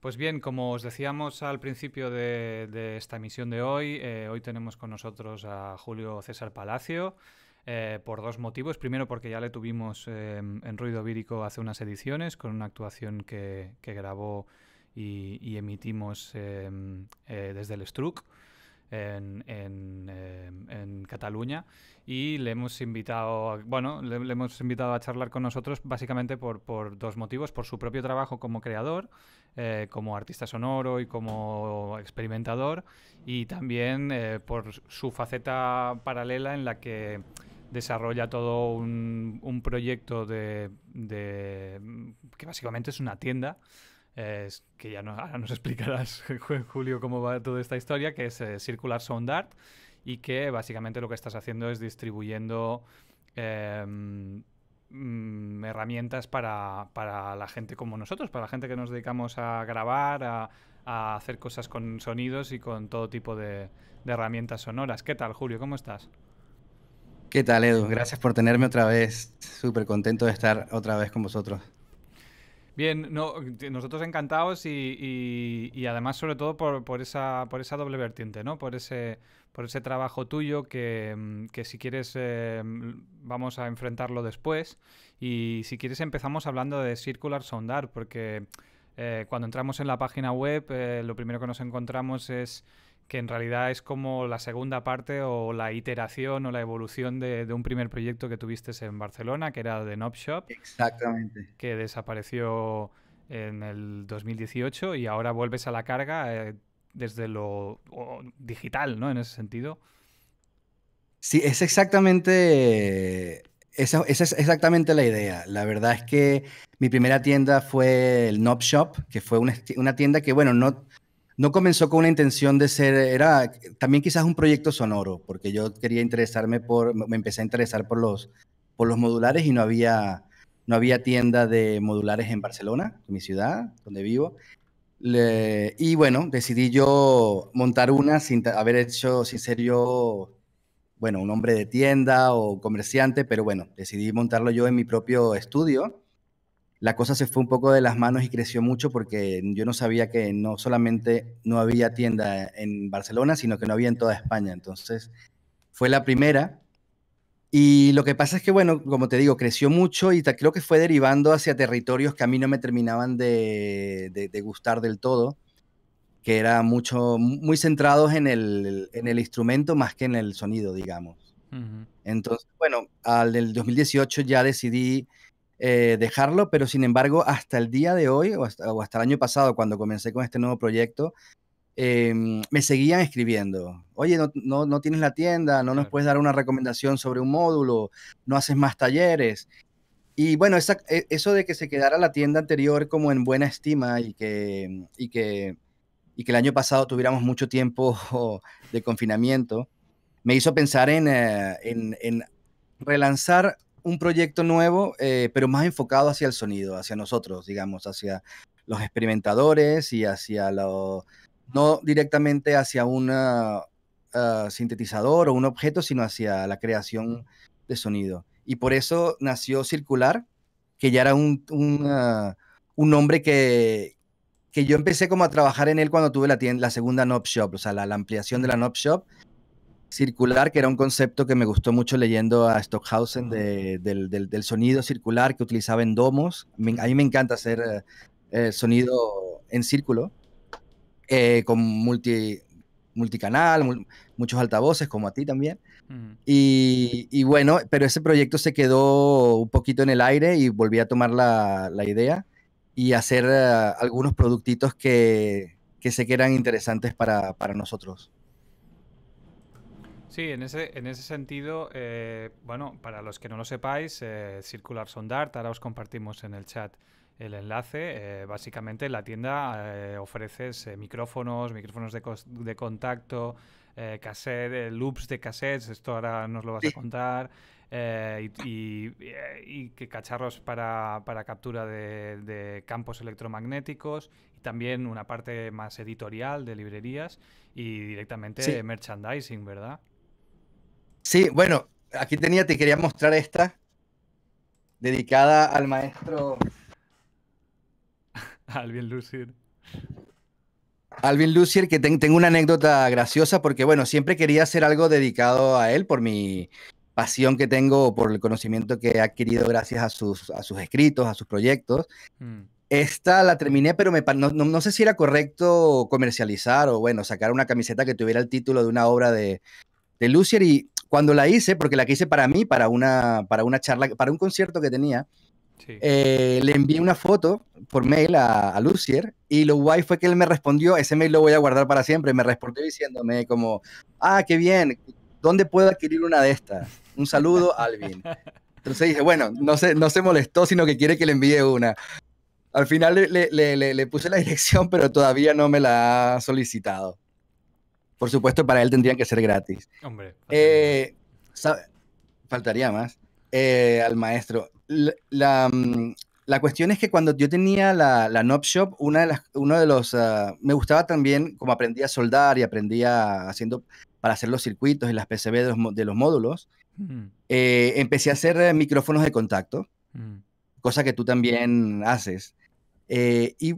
Pues bien, como os decíamos al principio de, esta emisión de hoy, eh, hoy tenemos con nosotros a Julio César Palacio. Eh, por dos motivos. Primero, porque ya le tuvimos eh, en Ruido Vírico hace unas ediciones con una actuación que, grabó y, y emitimos desde el Struck. Em, en, Cataluña y le hemos invitado, a, bueno, hemos invitado a charlar con nosotros básicamente por, dos motivos, por su propio trabajo como creador, eh, como artista sonoro y como experimentador y también eh, por su faceta paralela en la que desarrolla todo un, proyecto de, que básicamente es una tienda que ya nos explicarás, Julio, cómo va toda esta historia, que es eh, Circular Sound Art y que básicamente lo que estás haciendo es distribuyendo em, mm, herramientas para, la gente como nosotros, para la gente que nos dedicamos a grabar, a, hacer cosas con sonidos y con todo tipo de, de herramientas sonoras. ¿Qué tal, Julio? ¿Cómo estás? ¿Qué tal, Edu? Gracias por tenerme otra vez. Súper contento de estar otra vez con vosotros. Bien, no, nosotros encantados y, y, además sobre todo por, por, esa, por esa doble vertiente, ¿no? Por ese, por ese trabajo tuyo que, mm, si quieres eh, mm, vamos a enfrentarlo después y si quieres empezamos hablando de Circular sondar porque eh, cuando entramos en la página web eh, lo primero que nos encontramos es que en realidad es como la segunda parte o la iteración o la evolución de, un primer proyecto que tuviste en Barcelona, que era de Knob Shop. Exactamente. Que desapareció en el 2018 y ahora vuelves a la carga eh, desde lo digital, ¿no? En ese sentido. Sí, es exactamente... Esa, es exactamente la idea. La verdad es que mi primera tienda fue el Knob Shop, que fue una, una tienda que, bueno, no, no comenzó con una intención de ser, era también quizás un proyecto sonoro, porque yo quería interesarme por, me empecé a interesar por los, por los modulares y no había, no había tienda de modulares en Barcelona, en mi ciudad, donde vivo. y bueno, decidí yo montar una sin haber hecho, sin ser yo, bueno, un hombre de tienda o comerciante, pero bueno, decidí montarlo yo en mi propio estudio la cosa se fue un poco de las manos y creció mucho porque yo no sabía que no solamente no había tienda en Barcelona, sino que no había en toda España. Entonces fue la primera. Y lo que pasa es que, bueno, como te digo, creció mucho y creo que fue derivando hacia territorios que a mí no me terminaban de, gustar del todo, que era mucho, muy centrados en el, instrumento más que en el sonido, digamos. Entonces, bueno, al del 2018 ya decidí eh, dejarlo, pero sin embargo, hasta el día de hoy, o hasta, el año pasado, cuando comencé con este nuevo proyecto, em, me seguían escribiendo, oye, no, no, tienes la tienda, no nos puedes dar una recomendación sobre un módulo, no haces más talleres. Y bueno, e, eso de que se quedara la tienda anterior como en buena estima y que, y que, y que el año pasado tuviéramos mucho tiempo de confinamiento, me hizo pensar en, eh, en, en relanzar un proyecto nuevo, eh, pero más enfocado hacia el sonido, hacia nosotros, digamos, hacia los experimentadores y hacia los... No directamente hacia un ah, sintetizador o un objeto, sino hacia la creación de sonido. Y por eso nació Circular, que ya era un, nombre que, que yo empecé como a trabajar en él cuando tuve la, la segunda Knob Shop, o sea, la, ampliación de la Knob Shop, circular, que era un concepto que me gustó mucho leyendo a Stockhausen del, sonido circular que utilizaba en domos. a mí me encanta hacer eh, eh, sonido en círculo, eh, con multi, multicanal, muchos altavoces, como a ti también. y, bueno, pero ese proyecto se quedó un poquito en el aire y volví a tomar la, idea y hacer algunos productitos que, que, sé que eran interesantes para, para nosotros. Sí, en ese, en ese sentido, eh, bueno, para los que no lo sepáis, eh, Circular Sondart, ahora os compartimos en el chat el enlace. Eh, básicamente la tienda ofrece micrófonos, micrófonos de, de contacto, cassette, loops de cassettes, esto ahora nos lo vas a contar, y, y, y, cacharros para, captura de, campos electromagnéticos y también una parte más editorial de librerías y directamente merchandising, ¿verdad? Sí, bueno, aquí tenía, te quería mostrar esta, dedicada al maestro. Alvin Lucier. Alvin Lucier, que tengo una anécdota graciosa porque, bueno, siempre quería hacer algo dedicado a él por mi pasión que tengo, por el conocimiento que he adquirido gracias a sus, a sus escritos, a sus proyectos. Mm. Esta la terminé, pero me, no, sé si era correcto comercializar o, bueno, sacar una camiseta que tuviera el título de una obra de, de Lucier y cuando la hice, porque la que hice para mí, para una, para una charla, para un concierto que tenía, eh, le envié una foto por mail a, Lucier y lo guay fue que él me respondió, ese mail lo voy a guardar para siempre, me respondió diciéndome como, ah, qué bien, ¿dónde puedo adquirir una de estas? Un saludo, Alvin. Entonces dije, bueno, no se, no se molestó, sino que quiere que le envíe una. Al final le puse la dirección, pero todavía no me la ha solicitado. Por supuesto, para él tendrían que ser gratis. Hombre. faltaría eh, más. Eh, al maestro. La, mm, la, cuestión es que cuando yo tenía la, la Knob Shop, una de las, uno de los... Ah, me gustaba también como aprendí a soldar y aprendía haciendo para hacer los circuitos y las PCB de los, de los módulos. Mm. Eh, empecé a hacer micrófonos de contacto, mm. cosa que tú también haces. y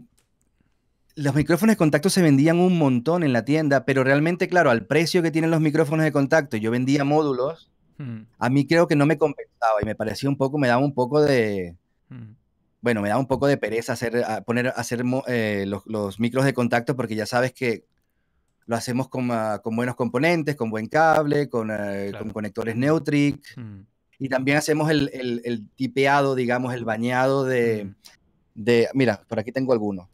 los micrófonos de contacto se vendían un montón en la tienda, pero realmente, claro, al precio que tienen los micrófonos de contacto, yo vendía módulos, hmm. a mí creo que no me compensaba y me parecía un poco, me daba un poco de... Hmm. Bueno, me daba un poco de pereza hacer, poner, hacer eh, los, los, micros de contacto porque ya sabes que lo hacemos con, ah, buenos componentes, con buen cable, con, eh, conectores Neutrik hmm. Y también hacemos el, el, el, tipeado, digamos, el bañado de, de... Mira, por aquí tengo algunos.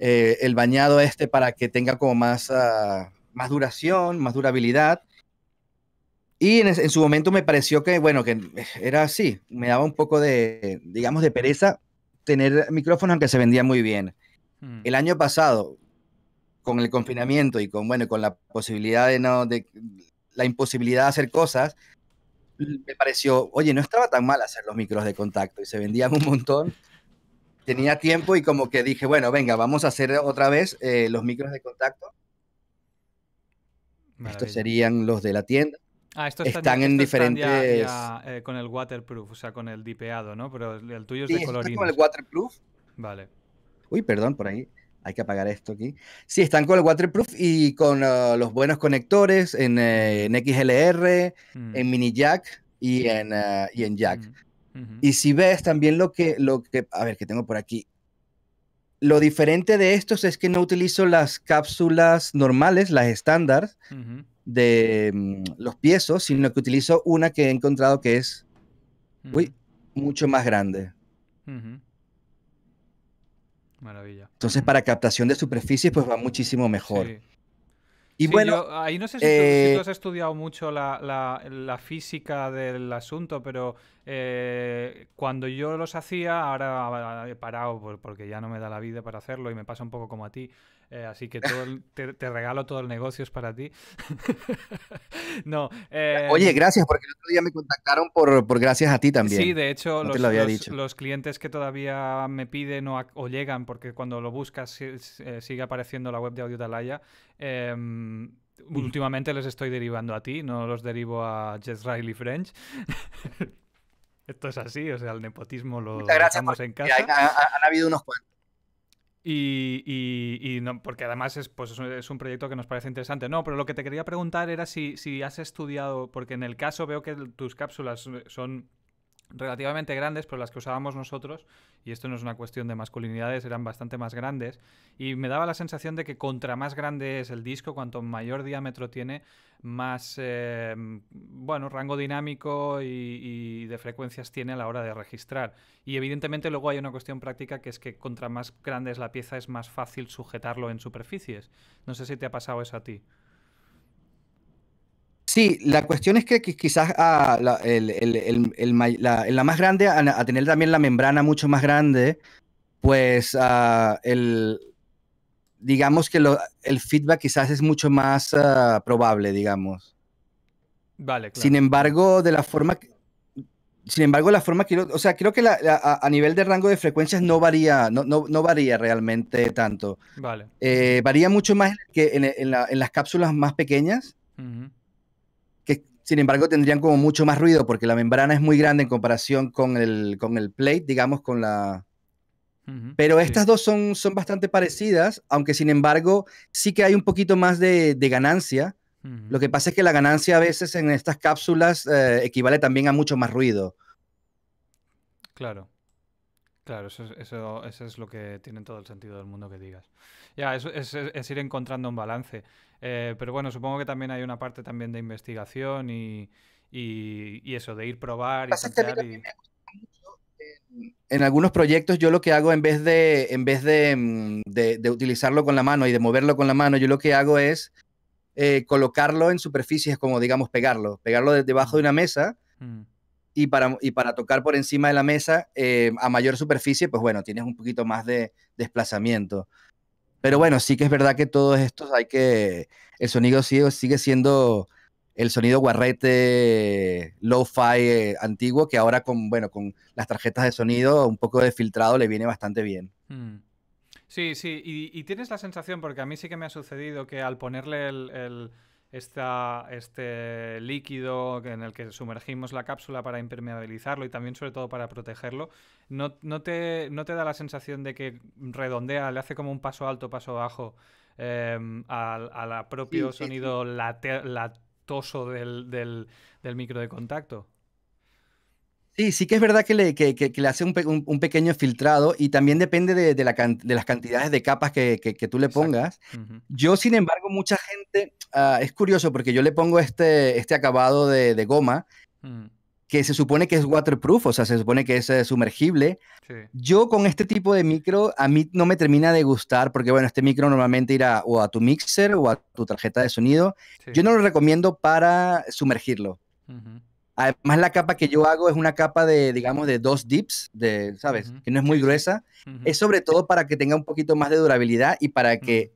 Eh, el bañado este para que tenga como más, ah, más duración, más durabilidad. Y en, su momento me pareció que, bueno, que era así, me daba un poco de, digamos, de pereza tener micrófonos aunque se vendían muy bien. Hmm. El año pasado, con el confinamiento y con, bueno, con la posibilidad de no, de la imposibilidad de hacer cosas, me pareció, oye, no estaba tan mal hacer los micros de contacto y se vendían un montón tenía tiempo y como que dije, bueno, venga, vamos a hacer otra vez eh, los micros de contacto. Estos serían los de la tienda. Ah, estos están, están en diferentes. Están eh, con el waterproof, o sea, con el dipeado, ¿no? Pero el tuyo es de Sí, Están con el waterproof. Vale. Uy, perdón, por ahí. Hay que apagar esto aquí. Sí, están con el waterproof y con ah, los buenos conectores en, eh, XLR, mm. en mini jack y en, ah, en jack. Mm. Y si ves también lo que, lo que, a ver, que tengo por aquí. Lo diferente de estos es que no utilizo las cápsulas normales, las estándar de mm, los piezos, sino que utilizo una que he encontrado que es muy mucho más grande. Maravilla. Entonces, para captación de superficies, pues va muchísimo mejor. Sí. Y bueno, yo, ahí no sé si, tú, eh, has estudiado mucho la, la, la, física del asunto, pero eh, cuando yo los hacía, ahora he eh, parado porque ya no me da la vida para hacerlo y me pasa un poco como a ti. Eh, así que te, regalo todo el negocio es para ti. no. Oye, gracias, porque el otro día me contactaron por, gracias a ti también. Sí, de hecho, los, clientes que todavía me piden o, llegan, porque cuando lo buscas sigue apareciendo la web de Audio eh, últimamente les estoy derivando a ti, no los derivo a Jess Riley French. Esto es así, o sea, el nepotismo lo dejamos en casa. habido unos cuantos. Y, no, porque además es, pues es un proyecto que nos parece interesante. No, pero lo que te quería preguntar era si, si has estudiado, porque en el caso veo que tus cápsulas son relativamente grandes, pero las que usábamos nosotros, y esto no es una cuestión de masculinidades, eran bastante más grandes, y me daba la sensación de que contra más grande es el disco, cuanto mayor diámetro tiene, más, eh, bueno, rango dinámico y, y, de frecuencias tiene a la hora de registrar. Y evidentemente luego hay una cuestión práctica que es que contra más grande es la pieza es más fácil sujetarlo en superficies. No sé si te ha pasado eso a ti. Sí, la cuestión es que quizás ah, en la, más grande, a, tener también la membrana mucho más grande, pues ah, el, digamos que el feedback quizás es mucho más ah, probable, digamos. Vale, Sin embargo, de la forma... Sin embargo, la forma que... O sea, creo que a, nivel de rango de frecuencias no varía, no, varía realmente tanto. Vale. Eh, varía mucho más que en, las cápsulas más pequeñas. Sin embargo, tendrían como mucho más ruido porque la membrana es muy grande en comparación con el, con el plate, digamos, con la... Pero estas dos son, son bastante parecidas, aunque sin embargo sí que hay un poquito más de, ganancia. Lo que pasa es que la ganancia a veces en estas cápsulas eh, equivale también a mucho más ruido. Claro. Claro, eso, eso, es lo que tiene todo el sentido del mundo que digas. Ya, es, es, ir encontrando un balance. Eh, pero bueno, supongo que también hay una parte también de investigación y, eso, de ir probar y, eh, En, algunos proyectos yo lo que hago en vez, de, en vez mm, de, de, utilizarlo con la mano y de moverlo con la mano, yo lo que hago es eh, colocarlo en superficies, como digamos pegarlo, pegarlo debajo de mm. una mesa mm. y, para, tocar por encima de la mesa a mayor superficie, pues bueno, tienes un poquito más de desplazamiento. Pero bueno, sí que es verdad que todos estos hay que. El sonido sigue, sigue siendo el sonido guarrete low-fi eh, antiguo, que ahora con, bueno, con las tarjetas de sonido, un poco de filtrado, le viene bastante bien. Mm. Sí, sí, y, tienes la sensación, porque a mí sí que me ha sucedido que al ponerle el esta, este líquido en el que sumergimos la cápsula para impermeabilizarlo y también sobre todo para protegerlo, ¿no, te, da la sensación de que redondea, le hace como un paso alto, paso bajo em, al, propio sonido latoso del micro de contacto? Sí, sí que es verdad que le, que, que, le hace un, un, pequeño filtrado y también depende de, de, la de las cantidades de capas que, tú le pongas. Yo, sin embargo, mucha gente, ah, es curioso porque yo le pongo este, este acabado de, de goma mm. que se supone que es waterproof, o sea, se supone que es eh, sumergible. Yo con este tipo de micro a mí no me termina de gustar porque, bueno, este micro normalmente irá o a tu mixer o a tu tarjeta de sonido. Yo no lo recomiendo para sumergirlo. Además, la capa que yo hago es una capa de, digamos, de dos dips, de, ¿sabes? Que no es muy gruesa. Es sobre todo para que tenga un poquito más de durabilidad y para que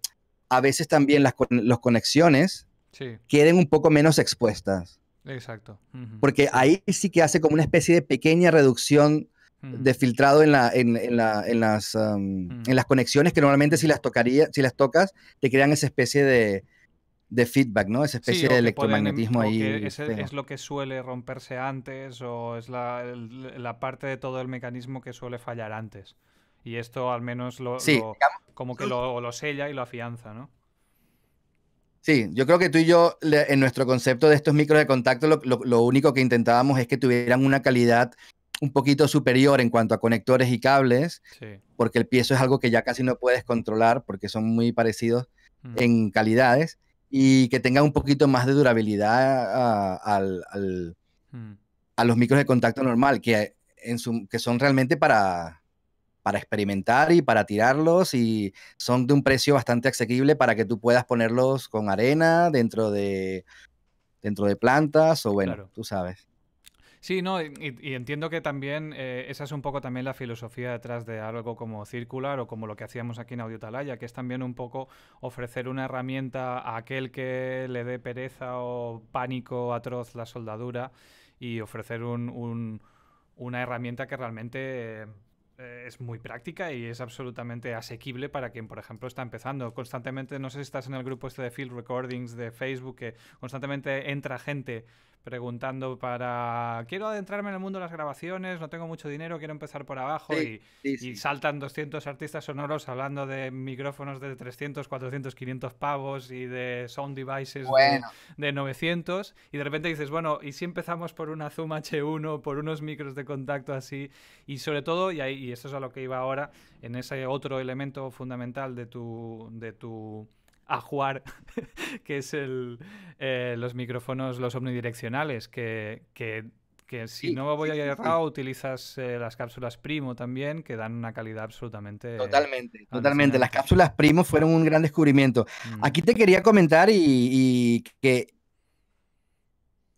a veces también las los conexiones queden un poco menos expuestas. Exacto. Porque ahí sí que hace como una especie de pequeña reducción de filtrado en, la, en, las, um, en las conexiones que normalmente si las, tocaría, si las tocas te crean esa especie de, de feedback, ¿no? Esa especie de electromagnetismo ahí. Es, lo que suele romperse antes o es la, parte de todo el mecanismo que suele fallar antes. Y esto al menos lo, como que lo, sella y lo afianza, ¿no? Sí, yo creo que tú y yo, en nuestro concepto de estos micros de contacto, lo, único que intentábamos es que tuvieran una calidad un poquito superior en cuanto a conectores y cables, porque el piezo es algo que ya casi no puedes controlar porque son muy parecidos mm. en calidades y que tenga un poquito más de durabilidad a, ah, al, mm. a los micros de contacto normal, que, en su, que son realmente para, para experimentar y para tirarlos y son de un precio bastante asequible para que tú puedas ponerlos con arena dentro de, dentro de plantas o bueno, tú sabes. Sí, no, y, entiendo que también eh, esa es un poco también la filosofía detrás de algo como Circular o como lo que hacíamos aquí en Audiotalaya, que es también un poco ofrecer una herramienta a aquel que le dé pereza o pánico atroz la soldadura y ofrecer un, una herramienta que realmente... Eh, es muy práctica y es absolutamente asequible para quien, por ejemplo, está empezando. Constantemente, no sé si estás en el grupo este de Field Recordings de Facebook, que constantemente entra gente preguntando para, quiero adentrarme en el mundo de las grabaciones, no tengo mucho dinero, quiero empezar por abajo y, saltan 200 artistas sonoros hablando de micrófonos de 300, 400, 500 pavos y de sound devices de, de 900 y de repente dices, bueno, ¿y si empezamos por una Zoom H1, por unos micros de contacto así? Y sobre todo, y ahí y eso es a lo que iba ahora en ese otro elemento fundamental de tu, de tu a que es el, eh, los micrófonos, los omnidireccionales, que, si no voy a llegar, utilizas eh, las cápsulas Primo también, que dan una calidad absolutamente... Totalmente, totalmente. Las cápsulas Primo fueron un gran descubrimiento. Mm. Aquí te quería comentar y que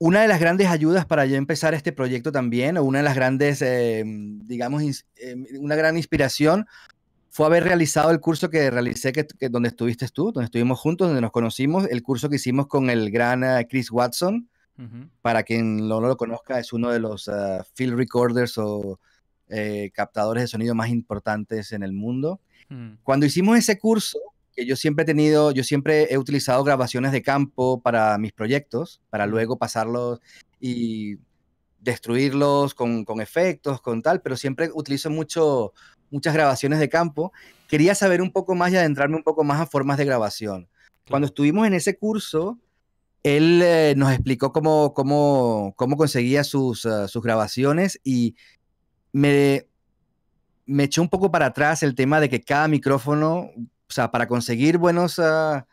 una de las grandes ayudas para yo empezar este proyecto también, o una de las grandes, eh, digamos, eh, una gran inspiración, fue haber realizado el curso que realicé, que, donde estuviste tú, donde estuvimos juntos, donde nos conocimos, el curso que hicimos con el gran eh, Chris Watson. Para quien no, lo conozca, es uno de los field recorders o captadores de sonido más importantes en el mundo. Mm. Cuando hicimos ese curso, que yo siempre he tenido, yo siempre he utilizado grabaciones de campo para mis proyectos, para luego pasarlos y destruirlos con, efectos, con tal, pero siempre utilizo mucho, muchas grabaciones de campo. Quería saber un poco más y adentrarme un poco más a formas de grabación. Cuando estuvimos en ese curso, él eh, nos explicó cómo, conseguía ah, sus, grabaciones y me, me echó un poco para atrás el tema de que cada micrófono o sea, para conseguir buenos, ah,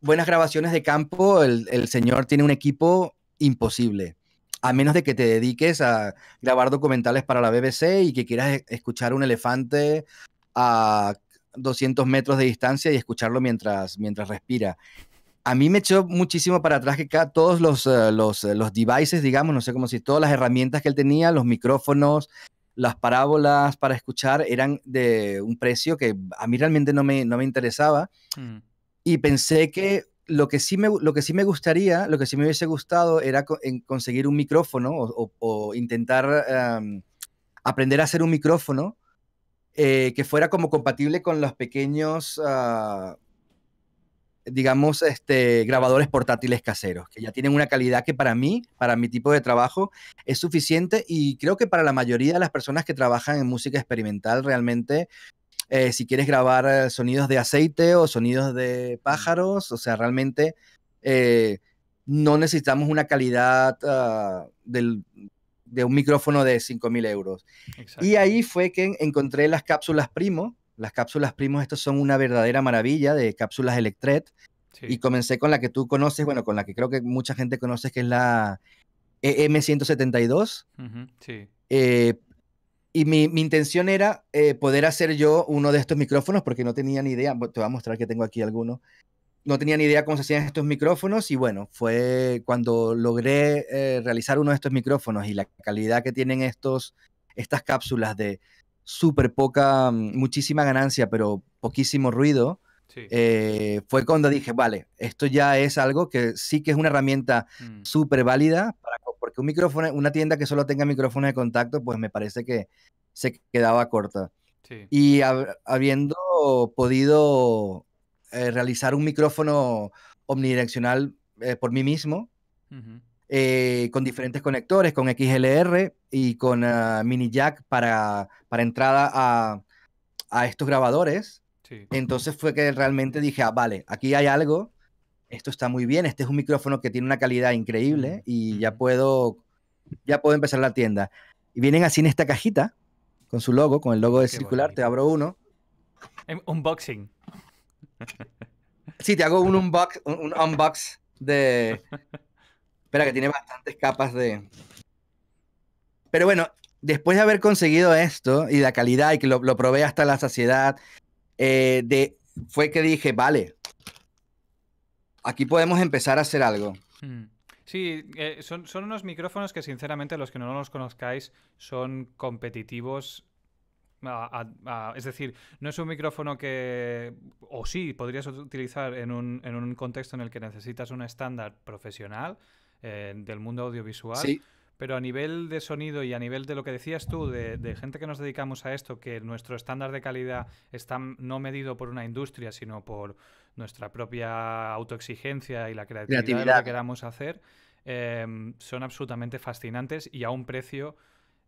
buenas grabaciones de campo, el, señor tiene un equipo imposible a menos de que te dediques a grabar documentales para la BBC y que quieras e, escuchar un elefante a 200 metros de distancia y escucharlo mientras, mientras respira. A mí me echó muchísimo para atrás que todos ah, los, los, devices, digamos, no sé cómo si todas las herramientas que él tenía, los micrófonos, las parábolas para escuchar eran de un precio que a mí realmente no me, no me interesaba. Mm. Y pensé que lo que, sí me, lo que sí me gustaría, lo que sí me hubiese gustado era conseguir un micrófono o, intentar aprender a hacer un micrófono eh, que fuera como compatible con los pequeños... Ah, digamos, este, grabadores portátiles caseros, que ya tienen una calidad que para mí, para mi tipo de trabajo, es suficiente y creo que para la mayoría de las personas que trabajan en música experimental realmente eh, si quieres grabar eh, sonidos de aceite o sonidos de pájaros, o sea, realmente eh, no necesitamos una calidad ah, de un micrófono de 5.000 euros. Y ahí fue que encontré las cápsulas Primo, las cápsulas primos, estas son una verdadera maravilla de cápsulas Electret. Y comencé con la que tú conoces, bueno, con la que creo que mucha gente conoce, que es la EM172. y eh, mi, intención era eh, poder hacer yo uno de estos micrófonos, porque no tenía ni idea, te voy a mostrar que tengo aquí alguno, no tenía ni idea cómo se hacían estos micrófonos y bueno, fue cuando logré eh, realizar uno de estos micrófonos y la calidad que tienen estos, estas cápsulas de súper poca, mm, muchísima ganancia, pero poquísimo ruido, eh, fue cuando dije, vale, esto ya es algo que sí que es una herramienta mm. súper válida, porque un micrófono, una tienda que solo tenga micrófonos de contacto, pues me parece que se quedaba corta. Y habiendo podido eh, realizar un micrófono omnidireccional eh, por mí mismo, eh, con diferentes conectores, con XLR y con ah, mini jack para, para entrada a, a estos grabadores. Sí. Entonces fue que realmente dije, ah, vale, aquí hay algo, esto está muy bien, este es un micrófono que tiene una calidad increíble y ya puedo, ya puedo empezar la tienda. Y vienen así en esta cajita, con su logo, con el logo de circular, te abro uno. Unboxing. Sí, te hago un unbox, un unbox de, Espera, que tiene bastantes capas de. Pero bueno, después de haber conseguido esto y la calidad y que lo, lo probé hasta la saciedad, eh, de, fue que dije, vale, aquí podemos empezar a hacer algo. Hmm. Sí, eh, son, unos micrófonos que sinceramente los que no los conozcáis son competitivos. es decir, no es un micrófono que, o sí, podrías utilizar en un, en un contexto en el que necesitas un estándar profesional, eh, del mundo audiovisual. Pero a nivel de sonido y a nivel de lo que decías tú, de, gente que nos dedicamos a esto, que nuestro estándar de calidad está no medido por una industria, sino por nuestra propia autoexigencia y la creatividad, que queramos hacer, em, son absolutamente fascinantes y a un precio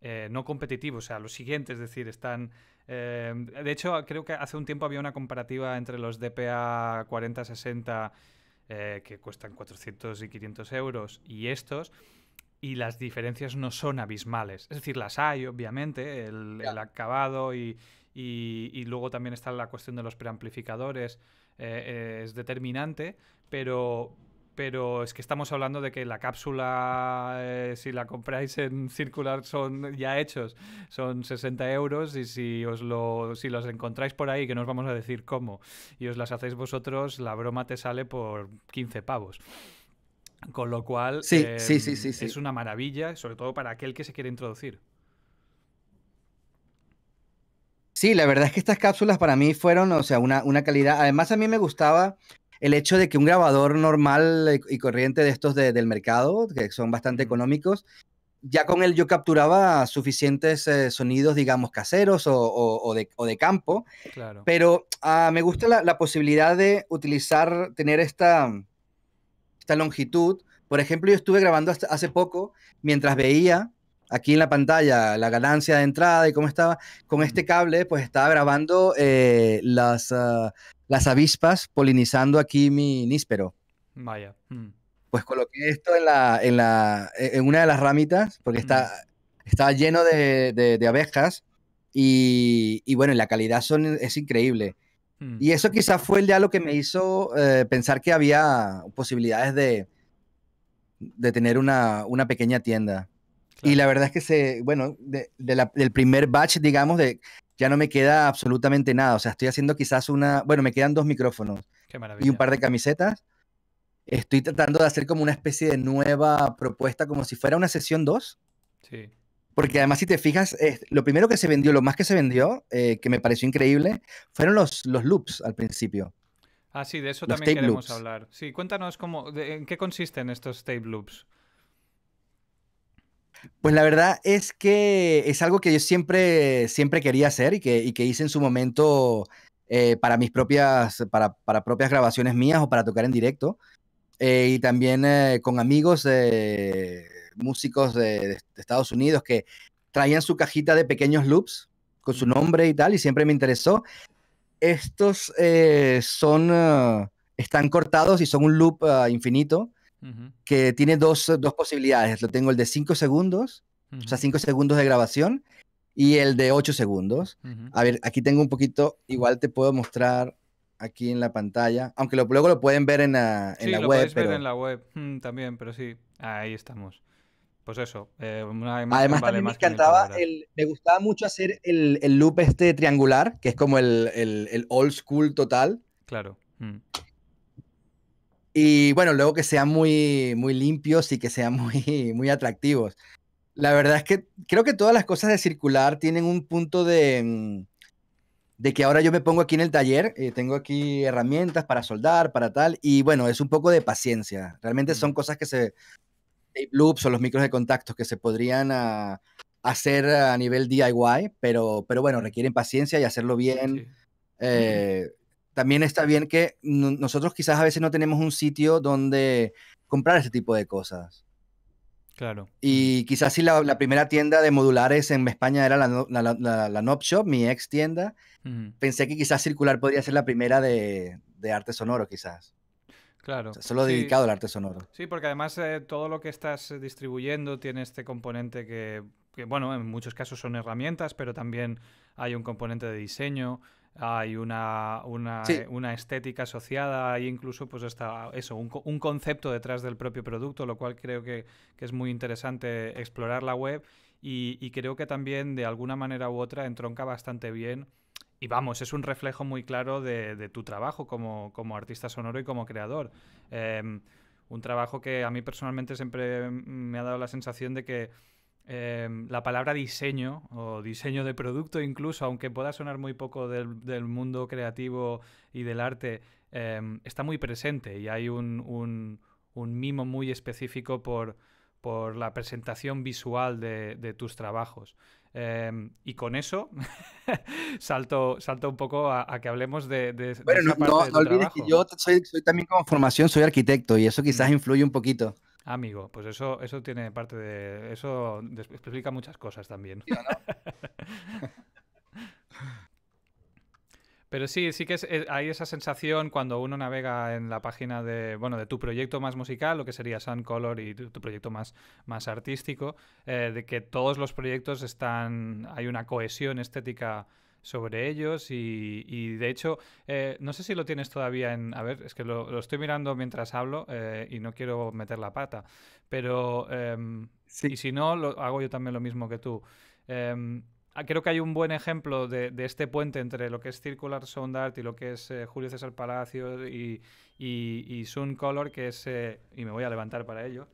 eh, no competitivo. O sea, lo siguiente, es decir, están. Em, de hecho, creo que hace un tiempo había una comparativa entre los DPA 40-60 eh, que cuestan 400 y 500 euros y estos, y las diferencias no son abismales. Es decir, las hay, obviamente, el, acabado y, luego también está la cuestión de los preamplificadores, eh, eh, es determinante, pero, pero es que estamos hablando de que la cápsula, eh, si la compráis en circular, son ya hechos, son 60 euros y si os lo, si los encontráis por ahí, que no os vamos a decir cómo, y os las hacéis vosotros, la broma te sale por 15 pavos. Con lo cual, em, sí, sí, sí, es una maravilla, sobre todo para aquel que se quiere introducir. Sí, la verdad es que estas cápsulas para mí fueron, o sea, una, una calidad. Además, a mí me gustaba el hecho de que un grabador normal y corriente de estos del mercado, que son bastante económicos, ya con él yo capturaba suficientes eh, sonidos, digamos, caseros o, de, campo. Claro. Pero ah, me gusta la, posibilidad de utilizar, tener esta, esta longitud. Por ejemplo, yo estuve grabando hace poco mientras veía aquí en la pantalla la ganancia de entrada y cómo estaba. Con este cable, pues estaba grabando eh, las, ah, las avispas polinizando aquí mi níspero. Vaya. Mm. Pues coloqué esto en, e, en, una de las ramitas, porque está, está lleno de, abejas. Y, bueno, la calidad son, es increíble. Mm. Y eso quizás fue ya lo que me hizo eh, pensar que había posibilidades de, de tener una pequeña tienda. Y la verdad es que se, bueno, del primer batch, digamos, de ya no me queda absolutamente nada. O sea, estoy haciendo quizás una, bueno, me quedan dos micrófonos Qué y un par de camisetas. Estoy tratando de hacer como una especie de nueva propuesta, como si fuera una sesión 2. Sí. Porque además, si te fijas, lo primero que se vendió, lo más que se vendió, eh, que me pareció increíble, fueron los, los loops al principio. Ah, sí, de eso también queremos hablar. Sí, cuéntanos cómo, en qué consisten estos tape loops. Pues la verdad es que es algo que yo siempre, siempre quería hacer y que, hice en su momento eh, para mis propias, para, propias grabaciones mías o para tocar en directo. Eh, y también eh, con amigos músicos de, Estados Unidos que traían su cajita de pequeños loops con su nombre y tal, y siempre me interesó. Estos son, ah, están cortados y son un loop ah, infinito que tiene dos, dos, posibilidades. Lo tengo el de 5 segundos, o sea, 5 segundos de grabación, y el de 8 segundos. A ver, aquí tengo un poquito, igual te puedo mostrar aquí en la pantalla, aunque luego lo pueden ver en la, en sí, la lo web. pero... ver en la web mm, también, pero sí, ahí estamos. Pues eso. Eh, Además, también me encantaba, me gustaba mucho hacer el, el, loop este triangular, que es como el, el old school total. Claro. Mm. Y bueno, luego que sean muy, muy limpios y que sean muy, muy atractivos. La verdad es que creo que todas las cosas de circular tienen un punto de, mm, de que ahora yo me pongo aquí en el taller, y eh, tengo aquí herramientas para soldar, para tal, y bueno, es un poco de paciencia. Realmente son cosas que se... loops o los micros de contactos que se podrían ah, hacer a nivel DIY, pero, pero bueno, requieren paciencia y hacerlo bien también está bien que nosotros quizás a veces no tenemos un sitio donde comprar ese tipo de cosas. Claro. Y quizás si la, primera tienda de modulares en España era la, la, Shop, mi ex tienda, pensé que quizás Circular podría ser la primera de, arte sonoro, quizás. Claro. solo dedicado al arte sonoro. Sí, porque además eh, todo lo que estás distribuyendo tiene este componente que, que, bueno, en muchos casos son herramientas, pero también hay un componente de diseño hay eh, una, estética asociada, e incluso pues hasta eso, un, concepto detrás del propio producto, lo cual creo que, es muy interesante explorar la web y, creo que también de alguna manera u otra entronca bastante bien. Y vamos, es un reflejo muy claro de, tu trabajo como, artista sonoro y como creador. Em, un trabajo que a mí personalmente siempre me ha dado la sensación de que Em, la palabra diseño o diseño de producto incluso, aunque pueda sonar muy poco del, mundo creativo y del arte, em, está muy presente y hay un, mimo muy específico por, la presentación visual de, tus trabajos. Em, y con eso salto, salto un poco a, que hablemos de... bueno, no, parte olvides que yo soy, también como formación, soy arquitecto y eso quizás influye un poquito. Amigo, pues eso, eso tiene parte de. Eso explica muchas cosas también. Pero sí, sí que eh, hay esa sensación cuando uno navega en la página de, bueno, de tu proyecto más musical, lo que sería Sun Color y tu, proyecto más, más artístico, eh, de que todos los proyectos están, hay una cohesión estética sobre ellos y, de hecho, eh, no sé si lo tienes todavía en... A ver, es que lo, estoy mirando mientras hablo eh, y no quiero meter la pata, pero... Em, sí. si no, lo, hago yo también lo mismo que tú em, ah, creo que hay un buen ejemplo de, este puente entre lo que es Circular Sound Art y lo que es eh, Julio César Palacio y, y, Sun Color, que es, y me voy a levantar para ello,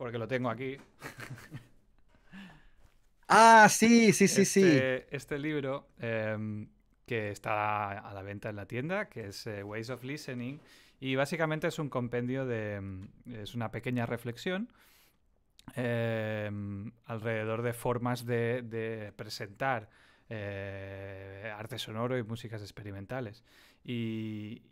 porque lo tengo aquí. ah, sí, sí, sí, sí. Este, este libro em, que está a la venta en la tienda, que es eh, Ways of Listening, y básicamente es un compendio de... Em, es una pequeña reflexión. Em, alrededor de formas de, presentar eh, arte sonoro y músicas experimentales. Y,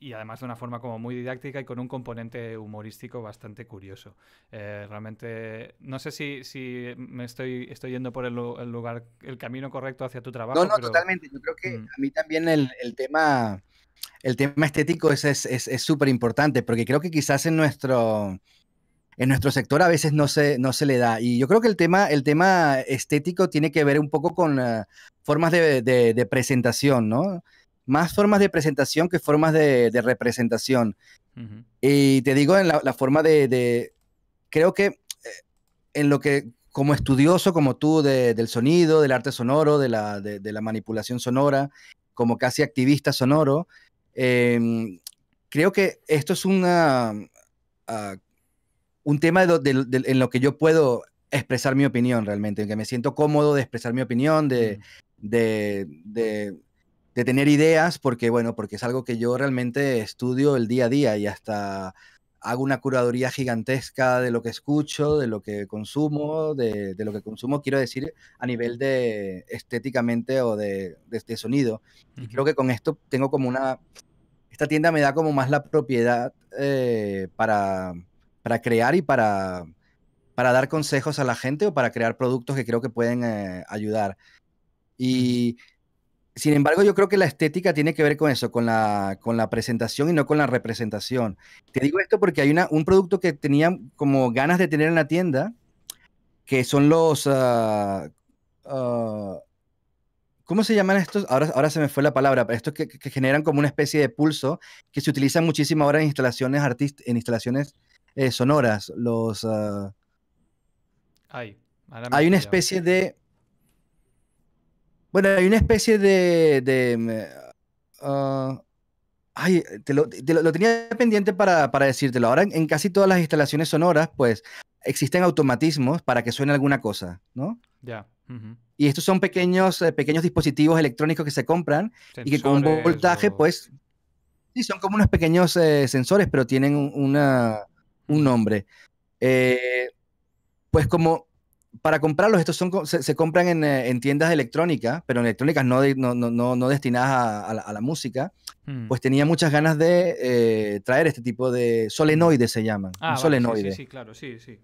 y además de una forma como muy didáctica y con un componente humorístico bastante curioso. Eh, realmente, no sé si, me estoy, estoy yendo por el, lugar, el camino correcto hacia tu trabajo. No, no, totalmente. Yo creo que mm. a mí también el, tema, el tema estético es súper importante, porque creo que quizás en nuestro, en nuestro sector a veces no se, no se le da. Y yo creo que el tema, el tema estético tiene que ver un poco con eh, formas de presentación, ¿no? más formas de presentación que formas de, representación. Y te digo, en la, forma de, creo que eh, en lo que como estudioso como tú del sonido, del arte sonoro, de la, manipulación sonora, como casi activista sonoro, em, creo que esto es una, ah, un tema en lo que yo puedo expresar mi opinión realmente, en que me siento cómodo de expresar mi opinión, de de tener ideas, porque bueno, porque es algo que yo realmente estudio el día a día y hasta hago una curaduría gigantesca de lo que escucho, de lo que consumo, de, lo que consumo, quiero decir, a nivel de estéticamente o de, de, sonido. Y creo que con esto tengo como una... Esta tienda me da como más la propiedad eh, para, para crear y para, para dar consejos a la gente o para crear productos que creo que pueden eh, ayudar. Y sin embargo, yo creo que la estética tiene que ver con eso, con la, con la presentación y no con la representación. Te digo esto porque hay una, un producto que tenía como ganas de tener en la tienda, que son los... Ah, ah, ¿Cómo se llaman estos? Ahora, ahora se me fue la palabra, pero estos que, generan como una especie de pulso que se utilizan muchísimo ahora en instalaciones, en instalaciones eh, sonoras. Los... Ah, hay una especie de bueno, hay una especie de. Mm, ah, ay, te lo, tenía pendiente para, decírtelo. Ahora, en casi todas las instalaciones sonoras, pues existen automatismos para que suene alguna cosa, ¿no? Ya. Y estos son pequeños, eh, pequeños dispositivos electrónicos que se compran y que con un voltaje, pues. Sí, son como unos pequeños eh, sensores, pero tienen un nombre. Eh, pues como para comprarlos, estos son, se, se compran en, eh, tiendas electrónicas, pero electrónicas no, no, no, no, destinadas a, la, música, hmm. pues tenía muchas ganas de eh, traer este tipo de solenoides, se llaman. Ah, Sí, sí, claro, sí, sí.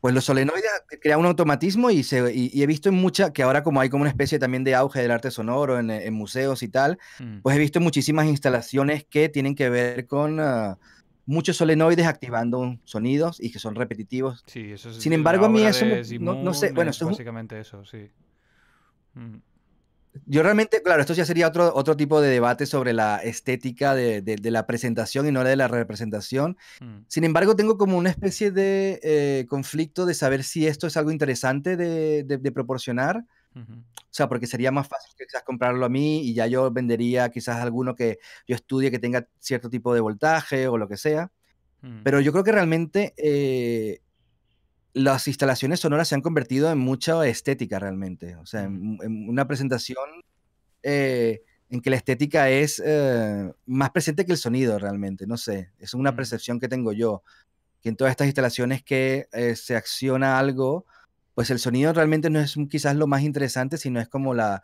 Pues los solenoides crean un automatismo y, se, he visto en muchas, que ahora como hay como una especie también de auge del arte sonoro en, museos y tal, hmm. pues he visto muchísimas instalaciones que tienen que ver con... Ah, muchos solenoides activando sonidos y que son repetitivos. Sí, eso es Sin embargo, a mí eso no, sé, bueno, eso es básicamente eso, sí. Mm. Yo realmente, claro, esto ya sería otro, otro tipo de debate sobre la estética de, la presentación y no la de la representación. Mm. Sin embargo, tengo como una especie de eh, conflicto de saber si esto es algo interesante de, de proporcionar o sea, porque sería más fácil quizás comprarlo a mí y ya yo vendería quizás alguno que yo estudie que tenga cierto tipo de voltaje o lo que sea. Mm. Pero yo creo que realmente eh, las instalaciones sonoras se han convertido en mucha estética realmente. O sea, en, una presentación eh, en que la estética es eh, más presente que el sonido realmente. No sé, es una mm. percepción que tengo yo. Que en todas estas instalaciones que se acciona algo pues el sonido realmente no es quizás lo más interesante, sino es como la,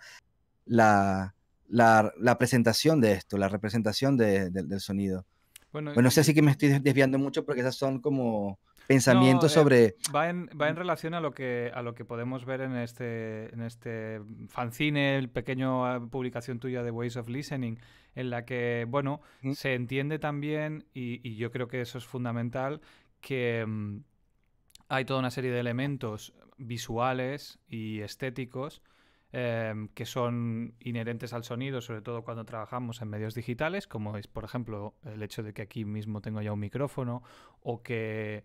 la, la, presentación de esto, la representación del sonido. Bueno, no sé si que me estoy desviando mucho porque esas son como pensamientos eh, sobre... Va en, va en, mm. relación a lo que, a lo que podemos ver en este, en este fanzine, el pequeño ah, publicación tuya de Ways of Listening, en la que, bueno, se entiende también, y, y yo creo que eso es fundamental, que mm, hay toda una serie de elementos visuales y estéticos em, que son inherentes al sonido, sobre todo cuando trabajamos en medios digitales, como es, por ejemplo, el hecho de que aquí mismo tengo ya un micrófono o que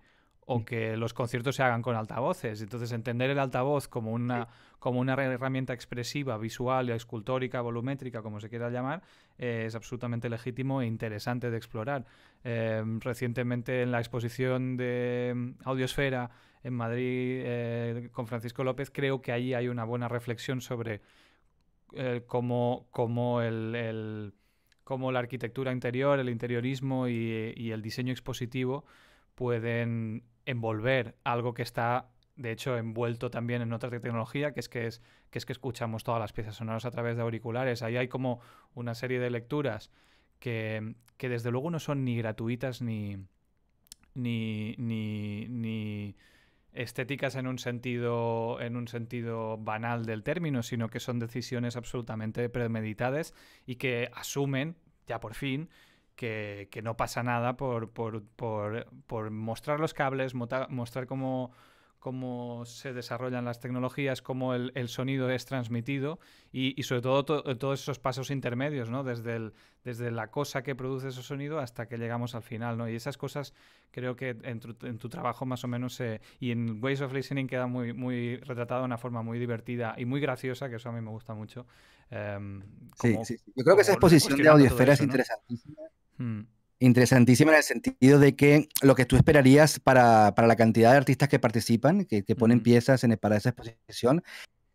Mm. o que los conciertos se hagan con altavoces. Entonces, entender el altavoz como una, como una herramienta expresiva, visual, escultórica, volumétrica, como se quiera llamar, eh, es absolutamente legítimo e interesante de explorar. Em, recientemente en la exposición de em, Audiosfera en Madrid eh, con Francisco López, creo que ahí hay una buena reflexión sobre eh, cómo, cómo el, la arquitectura interior, el interiorismo y el diseño expositivo pueden envolver algo que está de hecho envuelto también en otra tecnología, que es que es que, es que escuchamos todas las piezas sonoras a través de auriculares. Ahí hay como una serie de lecturas que, que desde luego no son ni gratuitas ni, ni, ni, estéticas en un sentido en un sentido banal del término, sino que son decisiones absolutamente premeditadas y que asumen ya por fin que, no pasa nada por, por, por, mostrar los cables, mostrar cómo, cómo se desarrollan las tecnologías, cómo el, sonido es transmitido y, sobre todo todos esos pasos intermedios, ¿no? Desde, el, desde la cosa que produce ese sonido hasta que llegamos al final, ¿no? Y esas cosas creo que en tu, trabajo más o menos y en Ways of Listening queda muy, muy retratado de una forma muy divertida y muy graciosa, que eso a mí me gusta mucho. Em, sí, sí, Yo creo que esa exposición de audiosfera es interesantísima. Hmm. Interesantísima en el sentido de que lo que tú esperarías para, para la cantidad de artistas que participan, que, que ponen piezas en, para esa exposición,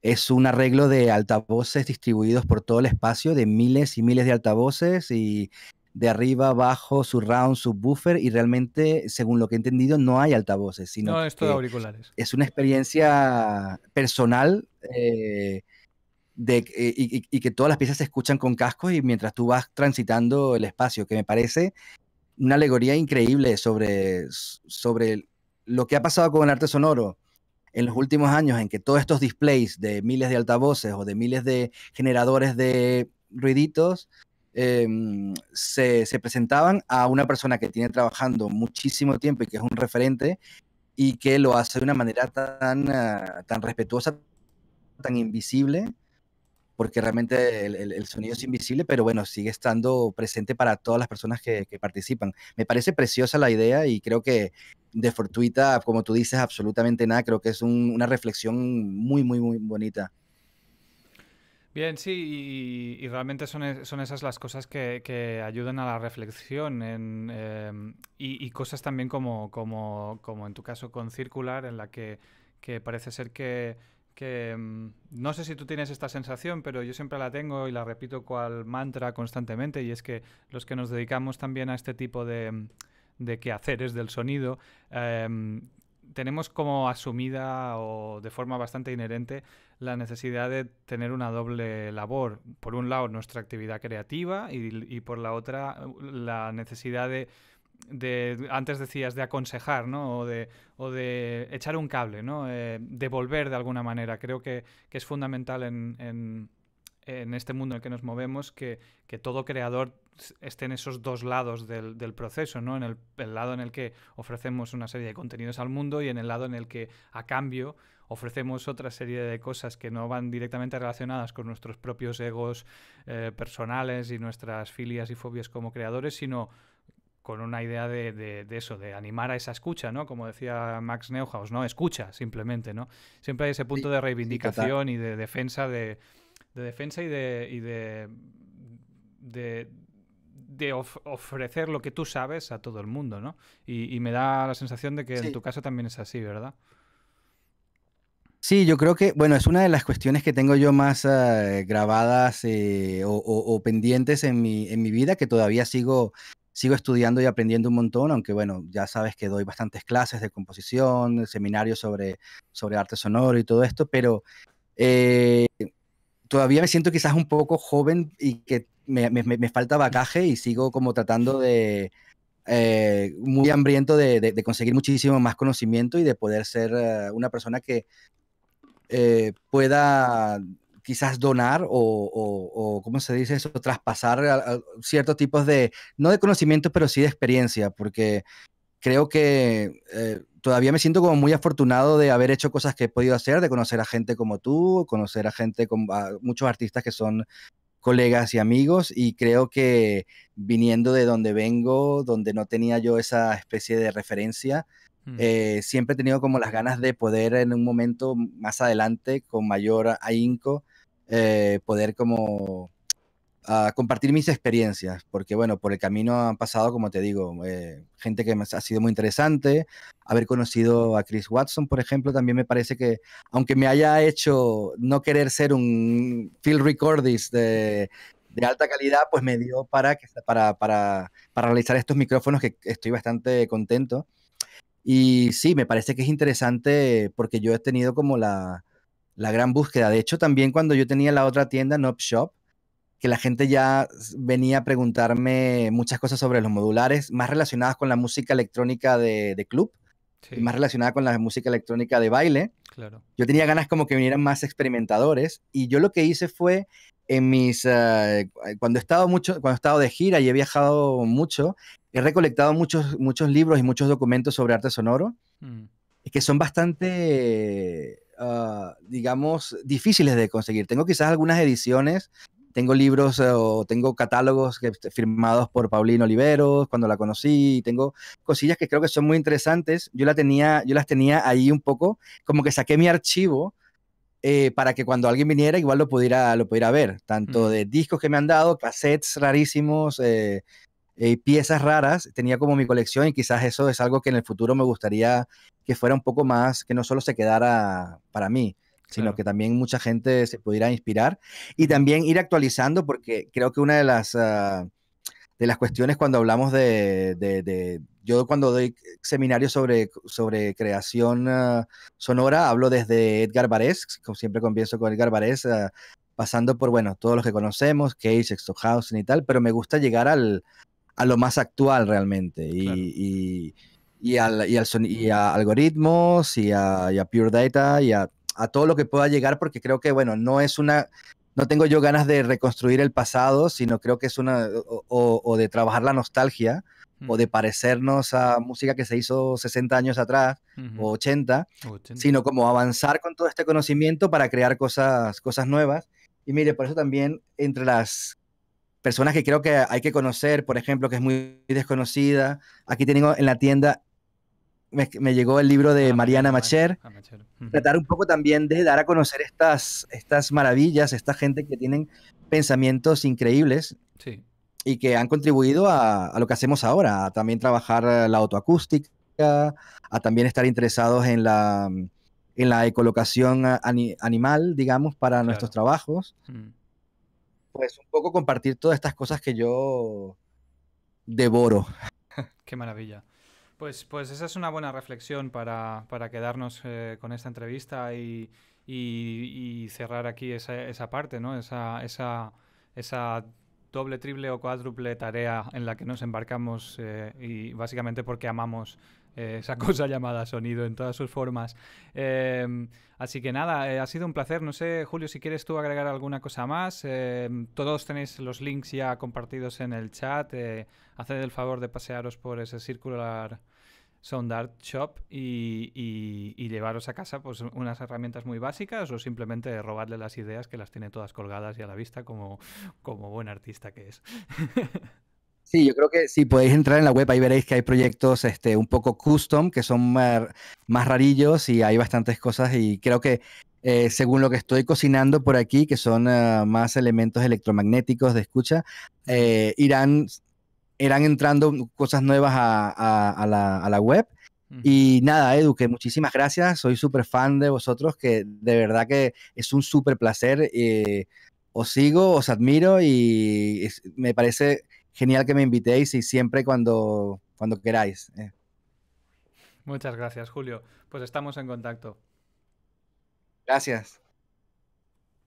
es un arreglo de altavoces distribuidos por todo el espacio, de miles y miles de altavoces y de arriba, abajo, surround, subwoofer y realmente, según lo que he entendido, no hay altavoces, sino no, es auriculares. Es una experiencia personal. Eh, eh, y, que todas las piezas se escuchan con cascos y mientras tú vas transitando el espacio, que me parece una alegoría increíble sobre, sobre lo que ha pasado con el arte sonoro en los últimos años, en que todos estos displays de miles de altavoces o de miles de generadores de ruiditos em, se, se, presentaban a una persona que tiene trabajando muchísimo tiempo y que es un referente y que lo hace de una manera tan, ah, tan respetuosa, tan invisible porque realmente el, sonido es invisible, pero bueno, sigue estando presente para todas las personas que, participan. Me parece preciosa la idea y creo que de fortuita, como tú dices, absolutamente nada, creo que es una reflexión muy, muy, muy bonita. Bien, sí, y, realmente e, son, esas las cosas que, ayudan a la reflexión em, y, cosas también como, en tu caso con Circular, en la que parece ser que que mm, no sé si tú tienes esta sensación, pero yo siempre la tengo y la repito cual mantra constantemente, y es que los que nos dedicamos también a este tipo de, mm, de quehaceres del sonido, em, tenemos como asumida o de forma bastante inherente la necesidad de tener una doble labor. Por un lado, nuestra actividad creativa y por la otra, la necesidad de de, antes decías, de aconsejar, ¿no? O de, echar un cable, ¿no? Eh, devolver de alguna manera. Creo que, es fundamental en, este mundo en el que nos movemos que, todo creador esté en esos dos lados del, proceso, ¿no? En el, lado en el que ofrecemos una serie de contenidos al mundo y en el lado en el que, a cambio, ofrecemos otra serie de cosas que no van directamente relacionadas con nuestros propios egos eh, personales y nuestras filias y fobias como creadores, sino con una idea de, eso, de animar a esa escucha, ¿no? Como decía Max Neuhaus, ¿no? Escucha, simplemente, ¿no? Siempre hay ese punto de reivindicación y de defensa de, defensa y de, de, ofrecer lo que tú sabes a todo el mundo, ¿no? Y, me da la sensación de que en tu caso también es así, ¿verdad? Sí, yo creo que, bueno, es una de las cuestiones que tengo yo más ah, grabadas eh, o, pendientes en mi vida, que todavía sigo sigo estudiando y aprendiendo un montón, aunque bueno, ya sabes que doy bastantes clases de composición, seminarios sobre, sobre arte sonoro y todo esto, pero eh, todavía me siento quizás un poco joven y que me, falta bagaje y sigo como tratando de... Eh, muy hambriento de, conseguir muchísimo más conocimiento y de poder ser eh, una persona que pueda quizás donar o, ¿cómo se dice eso? Traspasar ciertos tipos de, no de conocimiento, pero sí de experiencia, porque creo que eh, todavía me siento como muy afortunado de haber hecho cosas que he podido hacer, de conocer a gente como tú, conocer a gente, con muchos artistas que son colegas y amigos y creo que viniendo de donde vengo, donde no tenía yo esa especie de referencia, eh, siempre he tenido como las ganas de poder en un momento más adelante, con mayor ahínco, eh, poder como ah, compartir mis experiencias, porque bueno, por el camino han pasado, como te digo, eh, gente que ha sido muy interesante, haber conocido a Chris Watson, por ejemplo, también me parece que, aunque me haya hecho no querer ser un field recordist de, de alta calidad, pues me dio para, para, para realizar estos micrófonos que estoy bastante contento. Y sí, me parece que es interesante eh, porque yo he tenido como la, la gran búsqueda. De hecho, también cuando yo tenía la otra tienda, Nob Shop, que la gente ya venía a preguntarme muchas cosas sobre los modulares, más relacionadas con la música electrónica de, club, y más relacionada con la música electrónica de baile. Claro. Yo tenía ganas como que vinieran más experimentadores y yo lo que hice fue en mis eh, eh, cuando he mucho, cuando he estado de gira y he viajado mucho, he recolectado muchos, muchos libros y muchos documentos sobre arte sonoro mm. que son bastante, ah, digamos, difíciles de conseguir. Tengo quizás algunas ediciones, tengo libros eh, o tengo catálogos este, firmados por Paulino Oliveros cuando la conocí, tengo cosillas que creo que son muy interesantes. Yo, la tenía, yo las tenía ahí un poco, como que saqué mi archivo. Eh, para que cuando alguien viniera igual lo pudiera, lo pudiera ver, tanto mm. de discos que me han dado, cassettes rarísimos, eh, eh, piezas raras, tenía como mi colección y quizás eso es algo que en el futuro me gustaría que fuera un poco más, que no solo se quedara para mí, sino que también mucha gente se pudiera inspirar y también ir actualizando porque creo que una de las, ah, de las cuestiones cuando hablamos de, de, yo cuando doy seminarios sobre, sobre creación ah, sonora, hablo desde Edgar Barés, como siempre comienzo con Edgar Barés, ah, pasando por, bueno, todos los que conocemos, Cage, Stockhausen y tal, pero me gusta llegar al, a lo más actual realmente. Y, y, y, al, y, al y, a algoritmos y a, Pure Data y a, todo lo que pueda llegar, porque creo que, bueno, no es una. No tengo yo ganas de reconstruir el pasado, sino creo que es una. o, de trabajar la nostalgia, o mm. de parecernos a música que se hizo 60 años atrás, o 80, 80, sino como avanzar con todo este conocimiento para crear cosas, cosas nuevas. Y mire, por eso también entre las personas que creo que hay que conocer, por ejemplo, que es muy desconocida. Aquí tengo en la tienda, me, llegó el libro de ah, Mariana Macher. Tratar un poco también de dar a conocer estas, estas maravillas, esta gente que tienen pensamientos increíbles. Y que han contribuido a, lo que hacemos ahora, a también trabajar la autoacústica, a también estar interesados en la, en la ecolocación animal, digamos, para nuestros trabajos. Mm pues un poco compartir todas estas cosas que yo devoro. Qué maravilla. Pues, pues esa es una buena reflexión para, para quedarnos eh, con esta entrevista y, y, cerrar aquí esa, esa, parte, ¿no? Esa, esa, esa doble, triple o cuádruple tarea en la que nos embarcamos eh, y básicamente porque amamos eh, esa cosa llamada sonido en todas sus formas. Em, así que nada, eh, ha sido un placer. No sé, Julio, si quieres tú agregar alguna cosa más. Em, todos tenéis los links ya compartidos en el chat. Eh, haced el favor de pasearos por ese circular Sound Art Shop y, llevaros a casa pues, unas herramientas muy básicas o simplemente robarle las ideas que las tiene todas colgadas y a la vista como, como buen artista que es. Sí, yo creo que si sí, podéis entrar en la web, ahí veréis que hay proyectos este, un poco custom, que son más, más rarillos y hay bastantes cosas y creo que eh, según lo que estoy cocinando por aquí, que son ah, más elementos electromagnéticos de escucha, eh, irán, irán entrando cosas nuevas a, a, la, a la, web. Y nada, Edu, que muchísimas gracias. Soy súper fan de vosotros, que de verdad que es un súper placer. Eh, os sigo, os admiro y me parece genial que me invitéis y siempre cuando, cuando queráis. Eh. Muchas gracias, Julio. Pues estamos en contacto. Gracias.